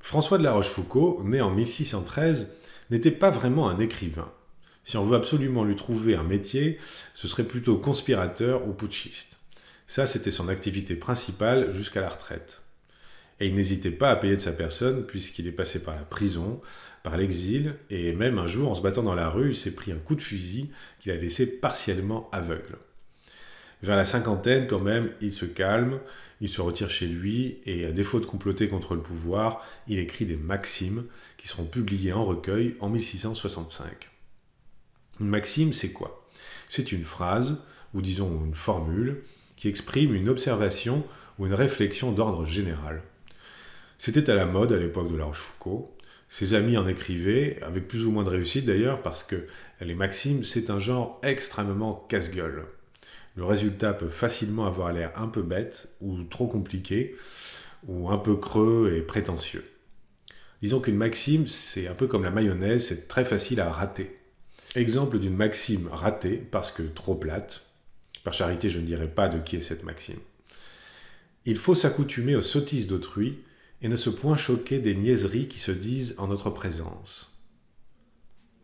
François de la Rochefoucauld, né en 1613, n'était pas vraiment un écrivain. Si on veut absolument lui trouver un métier, ce serait plutôt conspirateur ou putschiste. Ça, c'était son activité principale jusqu'à la retraite. Et il n'hésitait pas à payer de sa personne puisqu'il est passé par la prison, par l'exil, et même un jour, en se battant dans la rue, il s'est pris un coup de fusil qu'il a laissé partiellement aveugle vers la cinquantaine quand même, il se calme, il se retire chez lui et à défaut de comploter contre le pouvoir, il écrit des maximes qui seront publiées en recueil en 1665. Une maxime, c'est quoi C'est une phrase, ou disons une formule, qui exprime une observation ou une réflexion d'ordre général. C'était à la mode à l'époque de la Rochefoucauld. Ses amis en écrivaient, avec plus ou moins de réussite d'ailleurs, parce que les maximes, c'est un genre extrêmement casse-gueule le résultat peut facilement avoir l'air un peu bête ou trop compliqué ou un peu creux et prétentieux. Disons qu'une maxime, c'est un peu comme la mayonnaise, c'est très facile à rater. Exemple d'une maxime ratée parce que trop plate. Par charité, je ne dirai pas de qui est cette maxime. Il faut s'accoutumer aux sottises d'autrui et ne se point choquer des niaiseries qui se disent en notre présence.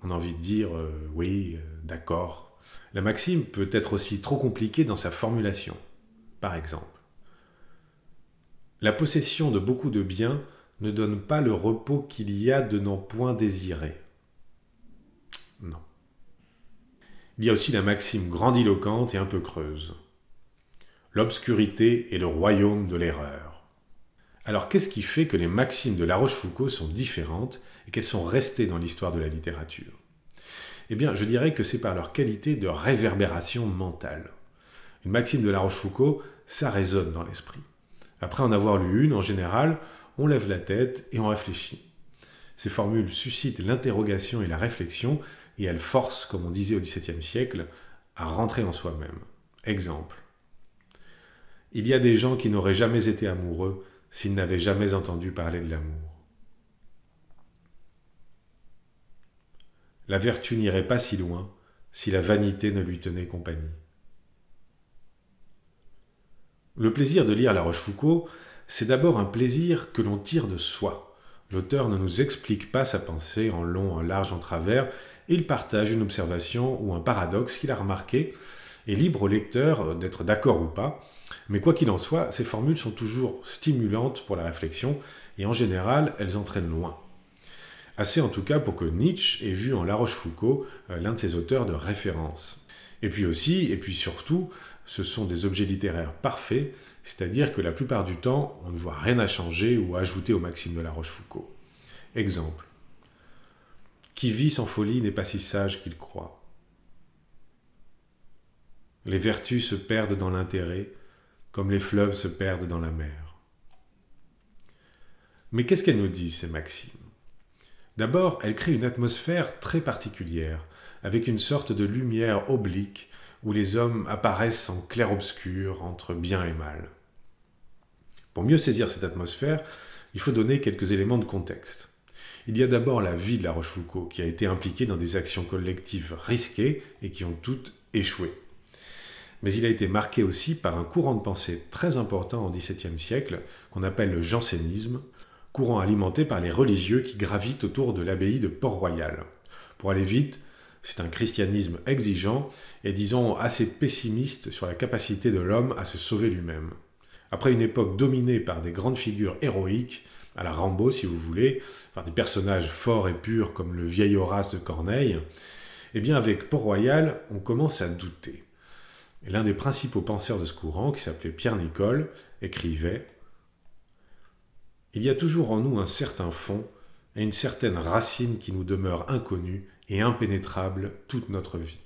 On a envie de dire euh, oui, euh, d'accord, la maxime peut être aussi trop compliquée dans sa formulation. Par exemple, la possession de beaucoup de biens ne donne pas le repos qu'il y a de n'en point désirer. Non. Il y a aussi la maxime grandiloquente et un peu creuse. L'obscurité est le royaume de l'erreur. Alors qu'est-ce qui fait que les maximes de La Rochefoucauld sont différentes et qu'elles sont restées dans l'histoire de la littérature eh bien, je dirais que c'est par leur qualité de réverbération mentale. Une maxime de La Rochefoucauld, ça résonne dans l'esprit. Après en avoir lu une, en général, on lève la tête et on réfléchit. Ces formules suscitent l'interrogation et la réflexion, et elles forcent, comme on disait au XVIIe siècle, à rentrer en soi-même. Exemple. Il y a des gens qui n'auraient jamais été amoureux s'ils n'avaient jamais entendu parler de l'amour. La vertu n'irait pas si loin si la vanité ne lui tenait compagnie. Le plaisir de lire La Rochefoucauld, c'est d'abord un plaisir que l'on tire de soi. L'auteur ne nous explique pas sa pensée en long, en large, en travers, et il partage une observation ou un paradoxe qu'il a remarqué, et libre au lecteur d'être d'accord ou pas, mais quoi qu'il en soit, ces formules sont toujours stimulantes pour la réflexion, et en général, elles entraînent loin. Assez en tout cas pour que Nietzsche ait vu en La Rochefoucauld euh, l'un de ses auteurs de référence. Et puis aussi, et puis surtout, ce sont des objets littéraires parfaits, c'est-à-dire que la plupart du temps, on ne voit rien à changer ou à ajouter aux maximes de La Rochefoucauld. Exemple. Qui vit sans folie n'est pas si sage qu'il croit. Les vertus se perdent dans l'intérêt, comme les fleuves se perdent dans la mer. Mais qu'est-ce qu'elles nous disent, ces maximes D'abord, elle crée une atmosphère très particulière, avec une sorte de lumière oblique où les hommes apparaissent en clair-obscur entre bien et mal. Pour mieux saisir cette atmosphère, il faut donner quelques éléments de contexte. Il y a d'abord la vie de la Rochefoucauld, qui a été impliquée dans des actions collectives risquées et qui ont toutes échoué. Mais il a été marqué aussi par un courant de pensée très important au XVIIe siècle qu'on appelle le jansénisme, courant alimenté par les religieux qui gravitent autour de l'abbaye de Port-Royal. Pour aller vite, c'est un christianisme exigeant et disons assez pessimiste sur la capacité de l'homme à se sauver lui-même. Après une époque dominée par des grandes figures héroïques, à la Rambo si vous voulez, par des personnages forts et purs comme le vieil Horace de Corneille, eh bien avec Port-Royal, on commence à douter. L'un des principaux penseurs de ce courant, qui s'appelait Pierre Nicole, écrivait il y a toujours en nous un certain fond et une certaine racine qui nous demeure inconnue et impénétrable toute notre vie.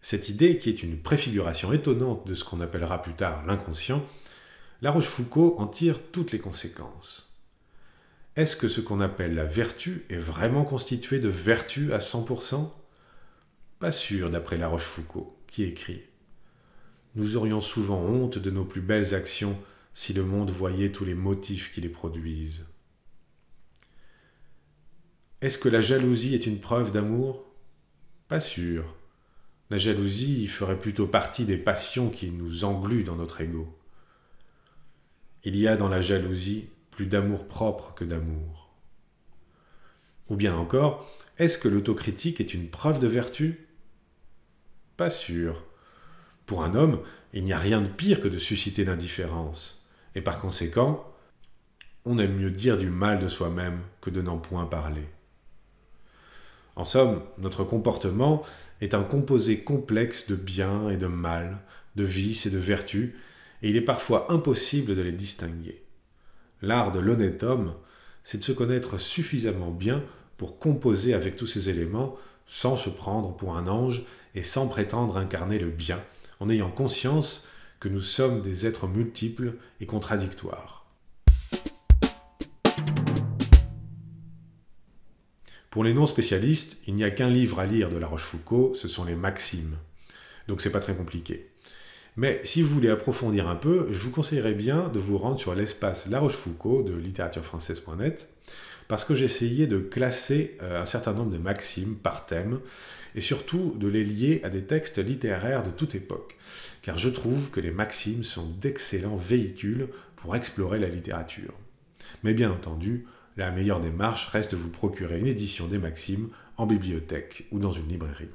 Cette idée, qui est une préfiguration étonnante de ce qu'on appellera plus tard l'inconscient, La Rochefoucauld en tire toutes les conséquences. Est-ce que ce qu'on appelle la vertu est vraiment constitué de vertu à 100% Pas sûr, d'après La Rochefoucauld, qui écrit Nous aurions souvent honte de nos plus belles actions si le monde voyait tous les motifs qui les produisent. Est-ce que la jalousie est une preuve d'amour Pas sûr. La jalousie ferait plutôt partie des passions qui nous engluent dans notre ego. Il y a dans la jalousie plus d'amour-propre que d'amour. Ou bien encore, est-ce que l'autocritique est une preuve de vertu Pas sûr. Pour un homme, il n'y a rien de pire que de susciter l'indifférence. Et par conséquent, on aime mieux dire du mal de soi-même que de n'en point parler. En somme, notre comportement est un composé complexe de bien et de mal, de vices et de vertus, et il est parfois impossible de les distinguer. L'art de l'honnête homme, c'est de se connaître suffisamment bien pour composer avec tous ces éléments sans se prendre pour un ange et sans prétendre incarner le bien, en ayant conscience que nous sommes des êtres multiples et contradictoires. Pour les non-spécialistes, il n'y a qu'un livre à lire de La Rochefoucauld, ce sont les Maximes. Donc c'est pas très compliqué. Mais si vous voulez approfondir un peu, je vous conseillerais bien de vous rendre sur l'espace La Rochefoucauld de littératurefrançaise.net parce que j'essayais de classer euh, un certain nombre de maximes par thème, et surtout de les lier à des textes littéraires de toute époque, car je trouve que les maximes sont d'excellents véhicules pour explorer la littérature. Mais bien entendu, la meilleure démarche reste de vous procurer une édition des maximes en bibliothèque ou dans une librairie.